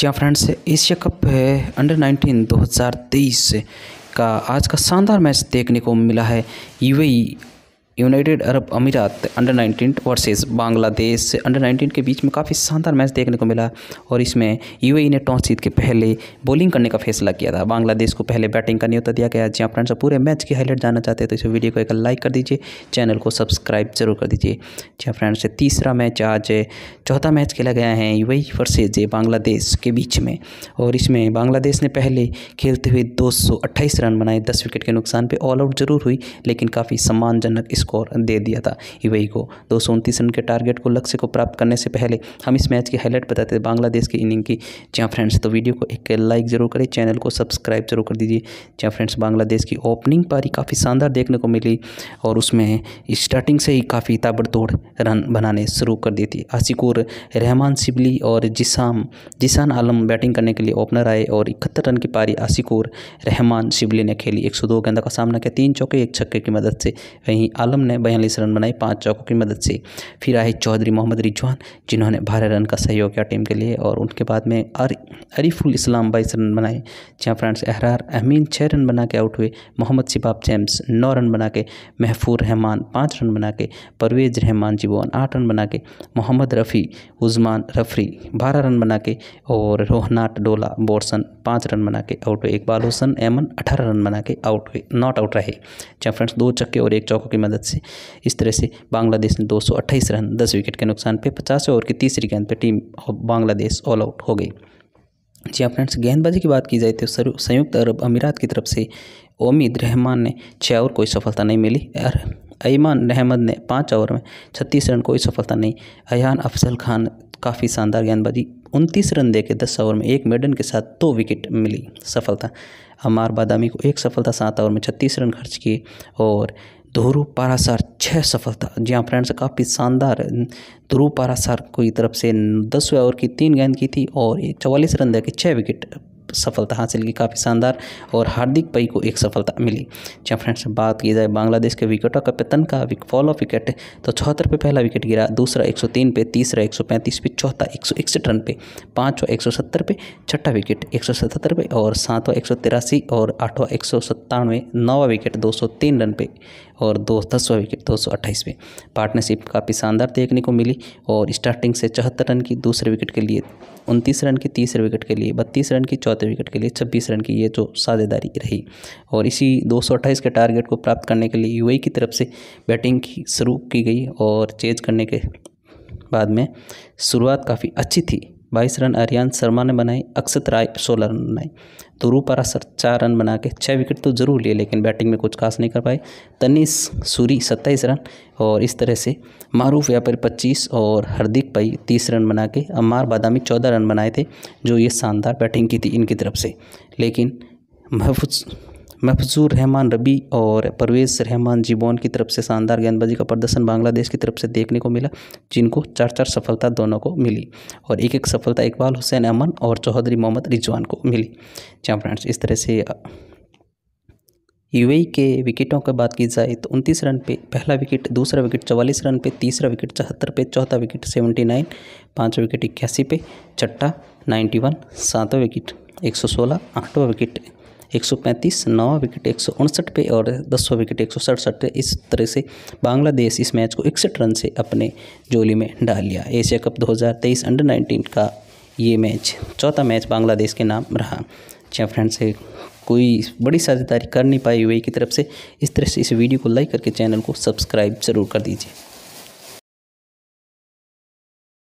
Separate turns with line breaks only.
जी friends Asia cup है under 19 2023 का आज का शानदार मैच देखने को मिला है यूएई यूनाइटेड अरब अमीरात अंडर 19 वर्सेस बांग्लादेश अंडर 19 के बीच में काफ़ी शानदार मैच देखने को मिला और इसमें यूएई e ने टॉस जीत के पहले बॉलिंग करने का फैसला किया था बांग्लादेश को पहले बैटिंग का न्योता दिया गया जी फ्रेंड्स हाँ, पूरे मैच की हाईलाइट जानना चाहते हैं तो इस वीडियो को एक लाइक कर दीजिए चैनल को सब्सक्राइब जरूर कर दीजिए जी फ्रेंड्स हाँ, तीसरा मैच आज चौथा मैच खेला गया है यू आई वर्सेज बांग्लादेश के बीच में और इसमें बांग्लादेश ने पहले खेलते हुए दो रन बनाए दस विकेट के नुकसान पर ऑल आउट जरूर हुई लेकिन काफ़ी सम्मानजनक स्कोर दे दिया था यूएई को दो रन के टारगेट को लक्ष्य को प्राप्त करने से पहले हम इस मैच की हाईलाइट बताते थे बांग्लादेश की इनिंग की जहाँ फ्रेंड्स तो वीडियो को एक लाइक ज़रूर करें चैनल को सब्सक्राइब जरूर कर दीजिए जहाँ फ्रेंड्स बांग्लादेश की ओपनिंग पारी काफ़ी शानदार देखने को मिली और उसमें स्टार्टिंग से ही काफ़ी ताबड़तोड़ रन बनाने शुरू कर दी थी आसिकुर रहमान सिबली और जिसाम जिसान आलम बैटिंग करने के लिए ओपनर आए और इकहत्तर रन की पारी आसिकुर रहमान सिबली ने खेली दो गेंदा का सामना किया तीन चौके एक छक्के की मदद से वहीं आलम आलम ने बयालीस रन बनाए पाँच चौकों की मदद से फिर आए चौधरी मोहम्मद रिजवान जिन्होंने बारह रन का सहयोग किया टीम के लिए और उनके बाद में अर, अरीफुल इस्लाम बाईस रन बनाए जहाँ फ्रेंड्स एहरार अहमीन छः रन बना के आउट हुए मोहम्मद शिबाब जेम्स नौ रन बना के महफूर रहमान पाँच रन बना के परवेज़ रहमान जिबोन आठ रन बना के मोहम्मद रफ़ी उज़मान रफरी बारह रन बना के और रोहनाट डोला बोरसन पाँच रन बना के आउट हुए इकबाल हुसन एमन अठारह रन बना के आउट हुए नॉट आउट रहे जहाँ फ्रेंड्स दो चक्के और एक चौकों की मदद से इस तरह से बांग्लादेश ने दो रन दस विकेट के नुकसान पर पचास ओवर की तीसरी गेंद पर टीम बांग्लादेश ऑल आउट हो गई जी हाँ फ्रेंड्स गेंदबाजी की बात की जाए तो संयुक्त अरब अमीरात की तरफ से ओमिद रहमान ने छः ओवर कोई सफलता नहीं मिली और ऐमान अहमद ने पाँच ओवर में छत्तीस रन कोई सफलता नहीं अयान अफजल खान काफ़ी शानदार गेंदबाजी उनतीस रन देके दस ओवर में एक मेडन के साथ दो विकेट मिली सफलता अमार बादामी को एक सफलता सात ओवर में छत्तीस रन खर्च किए और ध्रुव पारासार छः सफलता जी हाँ फ्रेंड्स काफ़ी शानदार ध्रुव पारासार की तरफ से दसवें ओवर की तीन गेंद की थी और चवालीस रन देकर छः विकेट सफलता हासिल की काफ़ी शानदार और हार्दिक पई को एक सफलता मिली जहाँ अच्छा फ्रेंड्स बात की जाए बांग्लादेश के विकेटों का पतन का फॉल ऑफ विकेट तो चौहत्तर पे पहला विकेट गिरा दूसरा 103 पे तीसरा 135 पे चौथा एक रन पे पाँचवा 170 पे छठा विकेट 177 पे और सातवा एक और आठवां एक नौवा विकेट दो रन पे और दो दसवा विकेट दो सौ अट्ठाईस पे पार्टनरशिप काफ़ी शानदार देखने को मिली और स्टार्टिंग से चौहत्तर रन की दूसरे विकेट के लिए उनतीस रन की तीसरे विकेट के लिए बत्तीस रन की चौथ चौथे विकेट के लिए छब्बीस रन की ये तो साझेदारी रही और इसी दो के टारगेट को प्राप्त करने के लिए यू की तरफ से बैटिंग की शुरू की गई और चेज करने के बाद में शुरुआत काफ़ी अच्छी थी बाईस रन आर्यन शर्मा ने बनाए अक्षत राय सोलह रन बनाए तो परासर चार रन बना के छः विकेट तो जरूर लिए लेकिन बैटिंग में कुछ खास नहीं कर पाए तनिष सूरी सत्ताईस रन और इस तरह से मारूफ व्यापारी पच्चीस और हार्दिक पई तीस रन बना के अमार बादामी चौदह रन बनाए थे जो ये शानदार बैटिंग की थी इनकी तरफ से लेकिन महफूज महफजूर रहमान रबी और परवेज़ रहमान जीबोन की तरफ से शानदार गेंदबाजी का प्रदर्शन बांग्लादेश की तरफ से देखने को मिला जिनको चार चार सफलता दोनों को मिली और एक एक सफलता इकबाल हुसैन अमन और चौधरी मोहम्मद रिजवान को मिली जहाँ फ्रेंड्स इस तरह से यू के विकेटों की बात की जाए तो उनतीस रन पे पहला विकेट दूसरा विकेट चवालीस रन पे तीसरा विकेट चौहत्तर पे चौथा विकेट सेवेंटी नाइन पाँचवा विकेट इक्यासी पे छट्टा नाइन्टी वन सातवा विकेट एक सौ सोलह आठवां विकेट एक सौ पैंतीस नवा विकेट एक सौ उनसठ पे और दसवा विकेट एक सौ सड़सठ पे इस तरह से बांग्लादेश इस मैच को इकसठ रन से अपने जोली में डाल लिया एशिया कप 2023 अंडर 19 का ये मैच चौथा मैच बांग्लादेश के नाम रहा जी हाँ फ्रेंड से कोई बड़ी साझेदारी कर नहीं पाई हुई की तरफ से इस तरह से इस वीडियो को लाइक करके चैनल को सब्सक्राइब जरूर कर दीजिए